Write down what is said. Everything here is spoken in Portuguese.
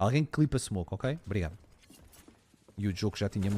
Alguém clipa smoke, ok? Obrigado. E o jogo já tinha